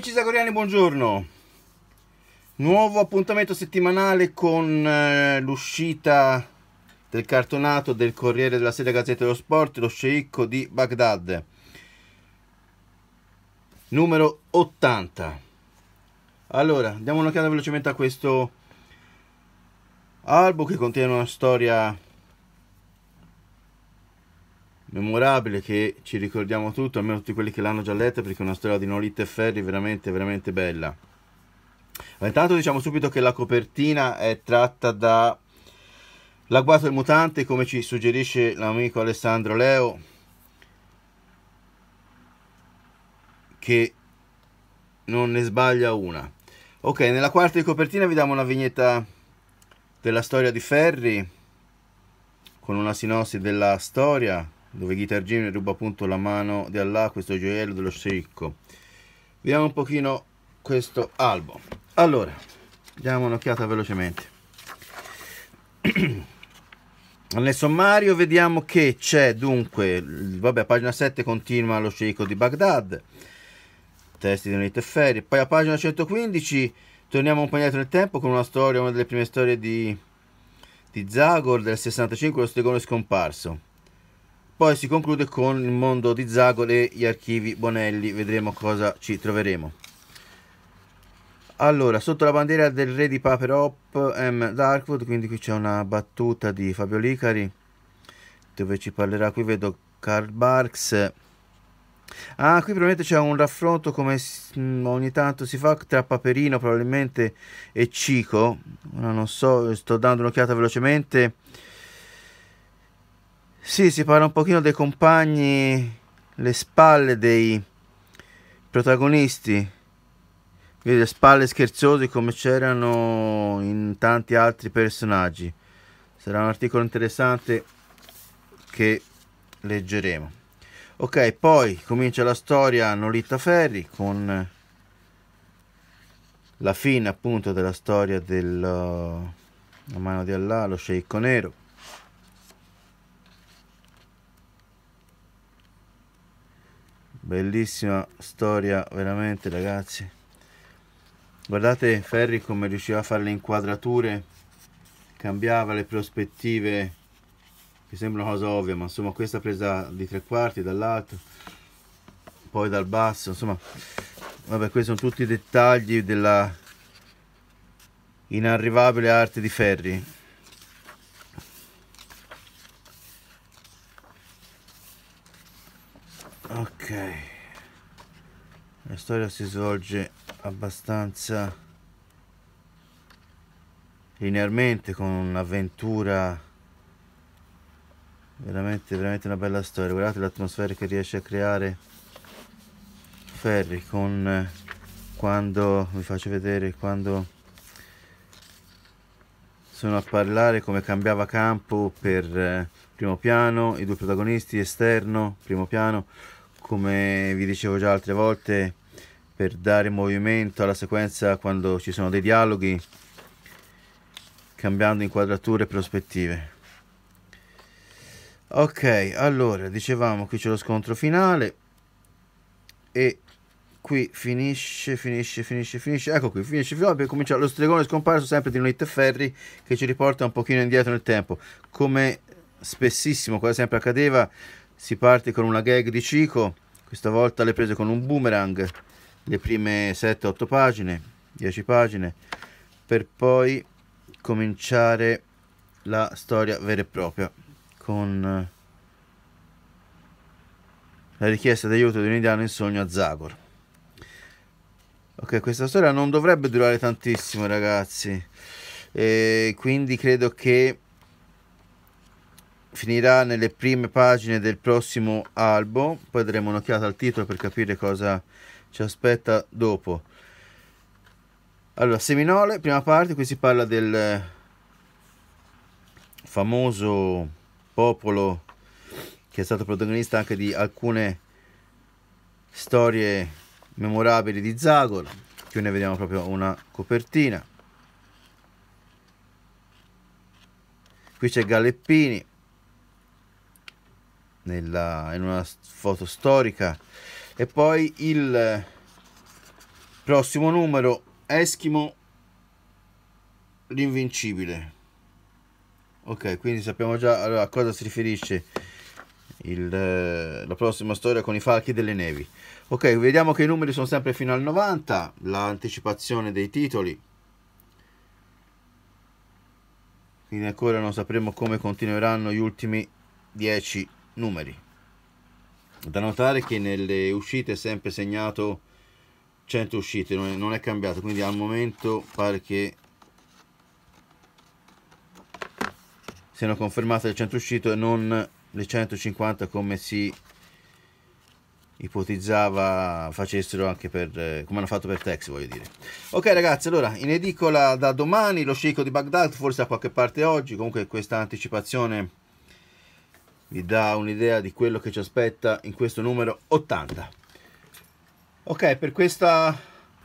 Amici zagoriani, buongiorno. Nuovo appuntamento settimanale con eh, l'uscita del cartonato del Corriere della Sera Gazzetta dello Sport, lo sceicco di Baghdad, numero 80. Allora, diamo un'occhiata velocemente a questo albo che contiene una storia memorabile che ci ricordiamo tutto, almeno tutti quelli che l'hanno già letta perché è una storia di Nolita e Ferri veramente veramente bella. Ma intanto diciamo subito che la copertina è tratta da L'agguato del mutante, come ci suggerisce l'amico Alessandro Leo, che non ne sbaglia una. Ok, nella quarta di copertina vi diamo una vignetta della storia di Ferri, con una sinossi della storia, dove Guitar Jim ruba appunto la mano di Allah, questo gioiello dello sceicco. Vediamo un pochino questo album. Allora, diamo un'occhiata velocemente. Nel sommario vediamo che c'è dunque, vabbè, a pagina 7 continua lo sceicco di Baghdad, testi di Unite Ferri, poi a pagina 115 torniamo un po' indietro nel tempo con una storia, una delle prime storie di, di Zagor del 65, lo stregone scomparso poi si conclude con il mondo di Zagol e gli archivi Bonelli, vedremo cosa ci troveremo. Allora, sotto la bandiera del re di Paper Hop M. Darkwood, quindi qui c'è una battuta di Fabio Licari, dove ci parlerà, qui vedo Karl Barks. Ah, qui probabilmente c'è un raffronto come mm, ogni tanto si fa tra Paperino probabilmente e Cico, ora non so, sto dando un'occhiata velocemente. Sì, si parla un pochino dei compagni, le spalle dei protagonisti, le spalle scherzose come c'erano in tanti altri personaggi. Sarà un articolo interessante che leggeremo. Ok, poi comincia la storia Nolita Ferri con la fine appunto della storia della eh, mano di Allah, lo sceicco nero bellissima storia veramente ragazzi guardate Ferri come riusciva a fare le inquadrature cambiava le prospettive che sembra una cosa ovvia ma insomma questa presa di tre quarti dall'alto poi dal basso insomma vabbè questi sono tutti i dettagli della inarrivabile arte di Ferri storia si svolge abbastanza linearmente con un'avventura veramente veramente una bella storia guardate l'atmosfera che riesce a creare Ferri con quando vi faccio vedere quando sono a parlare come cambiava campo per eh, primo piano i due protagonisti esterno primo piano come vi dicevo già altre volte per dare movimento alla sequenza quando ci sono dei dialoghi cambiando inquadrature e prospettive ok allora dicevamo qui c'è lo scontro finale e qui finisce finisce finisce finisce ecco qui finisce finale per lo stregone scomparso sempre di Nonette Ferri che ci riporta un pochino indietro nel tempo come spessissimo quasi sempre accadeva si parte con una gag di Cico questa volta le prese con un boomerang le prime 7-8 pagine, 10 pagine, per poi cominciare la storia vera e propria con eh, la richiesta d'aiuto di un indiano in sogno a Zagor. Ok, questa storia non dovrebbe durare tantissimo, ragazzi. E quindi credo che finirà nelle prime pagine del prossimo albo. Poi daremo un'occhiata al titolo per capire cosa ci aspetta dopo. Allora, Seminole, prima parte, qui si parla del famoso popolo che è stato protagonista anche di alcune storie memorabili di Zagor. Qui ne vediamo proprio una copertina. Qui c'è Galleppini nella, in una foto storica e poi il prossimo numero Eschimo l'invincibile ok quindi sappiamo già allora, a cosa si riferisce il, eh, la prossima storia con i falchi delle nevi ok vediamo che i numeri sono sempre fino al 90 l'anticipazione dei titoli quindi ancora non sapremo come continueranno gli ultimi 10 numeri da notare che nelle uscite è sempre segnato 100 uscite, non è, non è cambiato, quindi al momento pare che siano confermate le 100 uscite e non le 150 come si ipotizzava facessero anche per eh, come hanno fatto per Tex voglio dire ok ragazzi allora in edicola da domani lo sceicco di Baghdad forse da qualche parte oggi comunque questa anticipazione vi dà un'idea di quello che ci aspetta in questo numero 80 ok per questa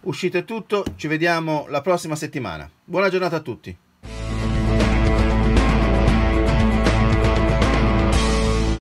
uscita è tutto ci vediamo la prossima settimana buona giornata a tutti